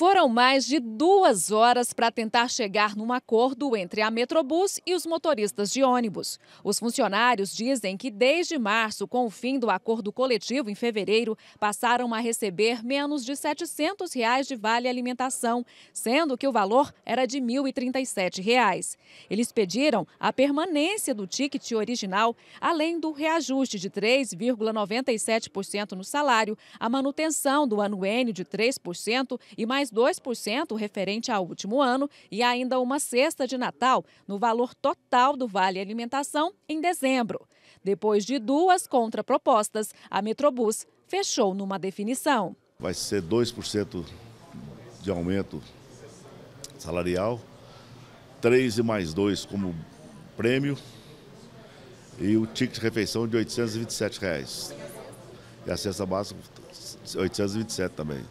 Foram mais de duas horas para tentar chegar num acordo entre a Metrobus e os motoristas de ônibus. Os funcionários dizem que desde março, com o fim do acordo coletivo em fevereiro, passaram a receber menos de R$ 700 reais de vale alimentação, sendo que o valor era de R$ 1.037. Reais. Eles pediram a permanência do ticket original, além do reajuste de 3,97% no salário, a manutenção do anuênio de 3% e mais 2% referente ao último ano e ainda uma cesta de Natal no valor total do Vale Alimentação em dezembro. Depois de duas contrapropostas, a Metrobus fechou numa definição. Vai ser 2% de aumento salarial, 3 e mais 2 como prêmio e o ticket de refeição de R$ 827. Reais. E a cesta básica, R$ 827 também.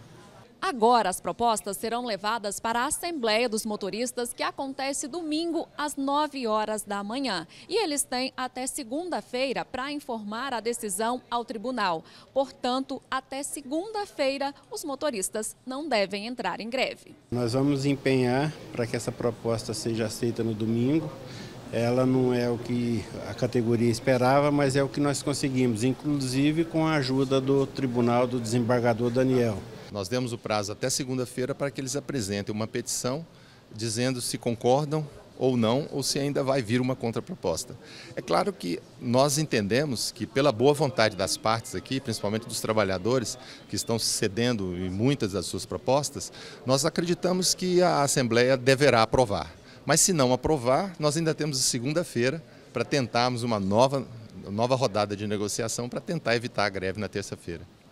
Agora, as propostas serão levadas para a Assembleia dos Motoristas, que acontece domingo às 9 horas da manhã. E eles têm até segunda-feira para informar a decisão ao tribunal. Portanto, até segunda-feira, os motoristas não devem entrar em greve. Nós vamos empenhar para que essa proposta seja aceita no domingo. Ela não é o que a categoria esperava, mas é o que nós conseguimos, inclusive com a ajuda do Tribunal do Desembargador Daniel. Nós demos o prazo até segunda-feira para que eles apresentem uma petição dizendo se concordam ou não, ou se ainda vai vir uma contraproposta. É claro que nós entendemos que, pela boa vontade das partes aqui, principalmente dos trabalhadores, que estão cedendo em muitas das suas propostas, nós acreditamos que a Assembleia deverá aprovar. Mas se não aprovar, nós ainda temos segunda-feira para tentarmos uma nova, nova rodada de negociação para tentar evitar a greve na terça-feira.